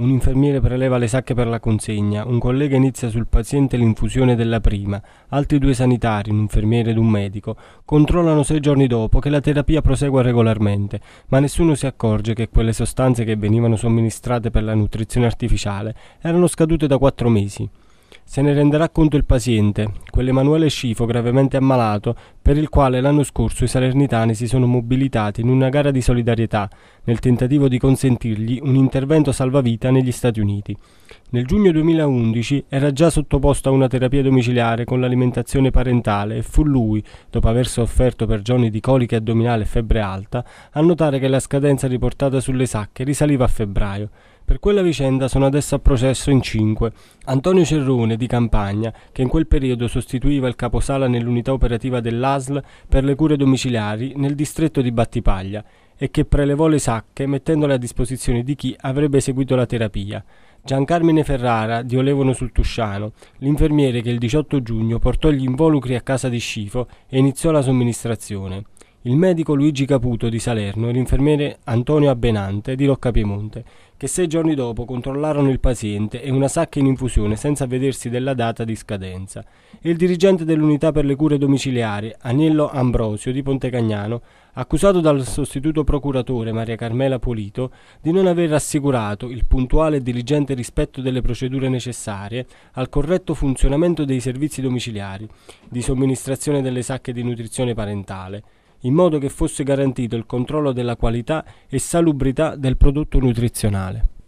Un infermiere preleva le sacche per la consegna, un collega inizia sul paziente l'infusione della prima, altri due sanitari, un infermiere ed un medico, controllano sei giorni dopo che la terapia prosegua regolarmente, ma nessuno si accorge che quelle sostanze che venivano somministrate per la nutrizione artificiale erano scadute da quattro mesi. Se ne renderà conto il paziente, quell'Emanuele Scifo gravemente ammalato, per il quale l'anno scorso i salernitani si sono mobilitati in una gara di solidarietà nel tentativo di consentirgli un intervento salvavita negli Stati Uniti. Nel giugno 2011 era già sottoposto a una terapia domiciliare con l'alimentazione parentale e fu lui, dopo aver sofferto per giorni di colica addominale e febbre alta, a notare che la scadenza riportata sulle sacche risaliva a febbraio. Per quella vicenda sono adesso a processo in cinque Antonio Cerrone di Campagna, che in quel periodo sostituiva il caposala nell'unità operativa dell'ASL per le cure domiciliari nel distretto di Battipaglia e che prelevò le sacche mettendole a disposizione di chi avrebbe seguito la terapia. Giancarmine Ferrara di Olevono sul Tusciano, l'infermiere che il 18 giugno portò gli involucri a casa di Scifo e iniziò la somministrazione il medico Luigi Caputo di Salerno e l'infermiere Antonio Abbenante di Rocca Piemonte, che sei giorni dopo controllarono il paziente e una sacca in infusione senza avvedersi della data di scadenza, e il dirigente dell'unità per le cure domiciliari, Agnello Ambrosio di Pontecagnano, accusato dal sostituto procuratore Maria Carmela Polito di non aver assicurato il puntuale e diligente rispetto delle procedure necessarie al corretto funzionamento dei servizi domiciliari, di somministrazione delle sacche di nutrizione parentale, in modo che fosse garantito il controllo della qualità e salubrità del prodotto nutrizionale.